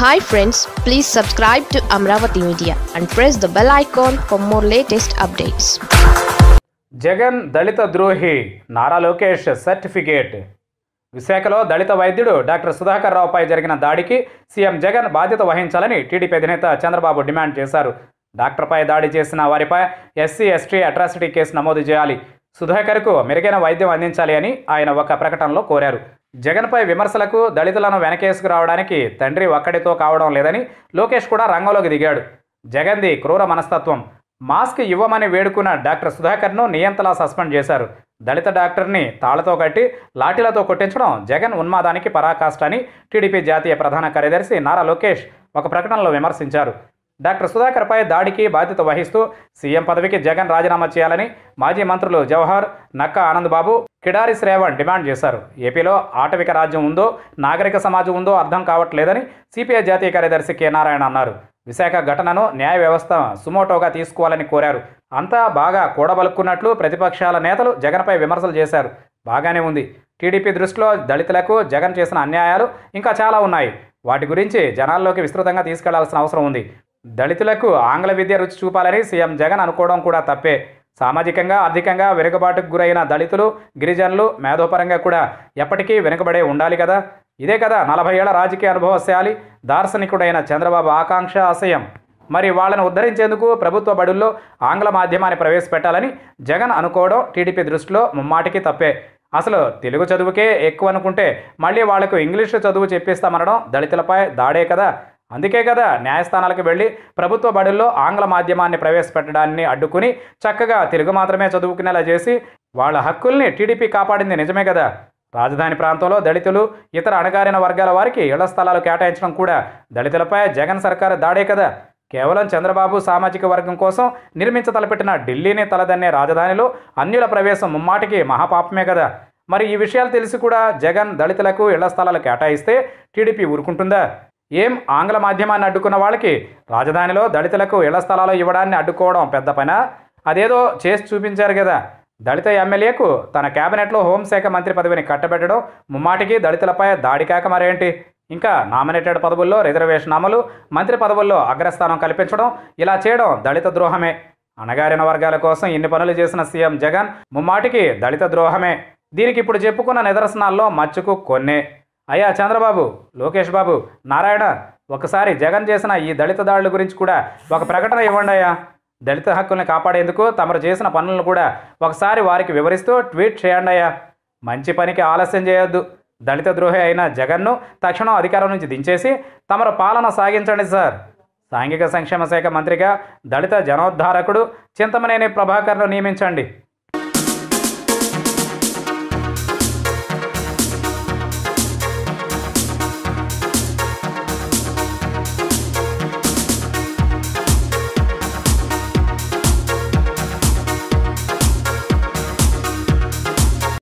hi friends please subscribe to Amaravati media and press the bell icon for more latest updates Jagan దళిత ద్రోహి Nara Lokesh certificate విశాఖలో దళిత వైద్యుడు doctor Sudhakar రావుపై జరిగిన దాడికి సీఎం జగన్ బాధ్యత వహించాలని టీడీపీ అధినేత చంద్రబాబు డిమాండ్ చేశారు డాక్టర్పై దాడి చేసిన వారిపై ఎస్సీ ఎస్టీ అట్రాసిటీ కేసు నమోదు చేయాలి సుధాకర్కు మెరుగైన వైద్యం అందించాలి అని ఆయన ఒక ప్రకటనలో కోరారు జగన్పై విమర్శలకు దళితులను వెనకేసుకురావడానికి తండ్రి ఒక్కడితో కావడం లేదని లోకేష్ కూడా రంగంలోకి దిగాడు జగన్ది క్రూర మనస్తత్వం మాస్క్ ఇవ్వమని వేడుకున్న డాక్టర్ సుధాకర్ను నియంతలా సస్పెండ్ చేశారు దళిత డాక్టర్ని తాళతో కట్టి లాఠీలతో కొట్టించడం జగన్ ఉన్మాదానికి పరాకాష్ట అని టీడీపీ జాతీయ ప్రధాన కార్యదర్శి నారా లోకేష్ ఒక ప్రకటనలో విమర్శించారు డాక్టర్ సుధాకర్పై దాడికి బాధ్యత వహిస్తూ సీఎం పదవికి జగన్ రాజీనామా చేయాలని మాజీ మంత్రులు జవహర్ నక్క ఆనందబాబు కిడారి శ్రేవణ్ డిమాండ్ చేశారు ఏపీలో ఆటవిక రాజ్యం ఉందో నాగరిక సమాజం ఉందో అర్థం కావట్లేదని సిపిఐ జాతీయ కార్యదర్శి కె నారాయణ అన్నారు విశాఖ ఘటనను న్యాయ వ్యవస్థ సుమోటోగా తీసుకోవాలని కోరారు అంతా బాగా కూడబలుక్కున్నట్లు ప్రతిపక్షాల నేతలు జగన్పై విమర్శలు చేశారు బాగానే ఉంది టీడీపీ దృష్టిలో దళితులకు జగన్ చేసిన అన్యాయాలు ఇంకా చాలా ఉన్నాయి వాటి గురించి జనాల్లోకి విస్తృతంగా తీసుకెళ్లాల్సిన అవసరం ఉంది దళితులకు ఆంగ్ల విద్య రుచి చూపాలని సీఎం జగన్ అనుకోవడం కూడా తప్పే సామాజికంగా ఆర్థికంగా వెనుకబాటుకు గురైన దళితులు గిరిజనులు మేధోపరంగా కూడా ఎప్పటికీ వెనుకబడే ఉండాలి కదా ఇదే కదా నలభై ఏళ్ల రాజకీయ అనుభవశాలి దార్శనికుడైన చంద్రబాబు ఆకాంక్ష ఆశయం మరి వాళ్ళను ఉద్ధరించేందుకు ప్రభుత్వ బడుల్లో ఆంగ్ల మాధ్యమాన్ని ప్రవేశపెట్టాలని జగన్ అనుకోవడం టీడీపీ దృష్టిలో ముమ్మాటికి తప్పే అసలు తెలుగు చదువుకే ఎక్కువ అనుకుంటే మళ్ళీ వాళ్లకు ఇంగ్లీష్ చదువు చెప్పిస్తామనడం దళితులపై దాడే కదా అందుకే కదా న్యాయస్థానాలకు వెళ్ళి ప్రభుత్వ బడుల్లో ఆంగ్ల మాధ్యమాన్ని ప్రవేశపెట్టడాన్ని అడ్డుకుని చక్కగా తెలుగు మాత్రమే చదువుకునేలా చేసి వాళ్ళ హక్కుల్ని టీడీపీ కాపాడింది నిజమే కదా రాజధాని ప్రాంతంలో దళితులు ఇతర అణగారిన వర్గాల వారికి ఇళ్ల స్థలాలు కేటాయించడం కూడా దళితులపై జగన్ సర్కార్ దాడే కదా కేవలం చంద్రబాబు సామాజిక వర్గం కోసం నిర్మించ తలపెట్టిన ఢిల్లీని తలదన్నే రాజధానిలో అన్యుల ప్రవేశం ముమ్మాటికి మహాపాపమే కదా మరి ఈ విషయాలు తెలిసి కూడా జగన్ దళితులకు ఇళ్ల స్థలాలు కేటాయిస్తే టీడీపీ ఊరుకుంటుందా ఏం ఆంగ్ల మాధ్యమాన్ని అడ్డుకున్న వాళ్ళకి రాజధానిలో దళితులకు ఇళ్ల స్థలాలు ఇవ్వడాన్ని అడ్డుకోవడం పెద్ద పని అదేదో చేసి చూపించారు కదా దళిత ఎమ్మెల్యేకు తన కేబినెట్లో హోంశాఖ మంత్రి పదవిని కట్టబెట్టడం ముమ్మాటికి దళితులపై దాడి కాక మరేంటి ఇంకా నామినేటెడ్ పదవుల్లో రిజర్వేషన్ అమలు మంత్రి పదవుల్లో అగ్రస్థానం కల్పించడం ఇలా చేయడం దళిత ద్రోహమే అణగారిన వర్గాల కోసం ఇన్ని పనులు చేసిన సీఎం జగన్ ముమ్మాటికి దళిత ద్రోహమే దీనికి ఇప్పుడు చెప్పుకున్న నిదర్శనాల్లో మచ్చుకు కొన్నే అయ్యా చంద్రబాబు లోకేష్ బాబు నారాయణ ఒకసారి జగన్ చేసిన ఈ దళిత దాడుల గురించి కూడా ఒక ప్రకటన ఇవ్వండి అయ్యా దళిత హక్కుల్ని కాపాడేందుకు తమరు చేసిన పనులను కూడా ఒకసారి వారికి వివరిస్తూ ట్వీట్ చేయండి అయ్యా మంచి పనికి ఆలస్యం చేయొద్దు దళిత ద్రోహి అయిన జగన్ను తక్షణం అధికారం నుంచి దించేసి తమరు పాలన సాగించండి సార్ సాంఘిక సంక్షేమ శాఖ మంత్రిగా దళిత జనోద్ధారకుడు చింతమనేని ప్రభాకర్ను నియమించండి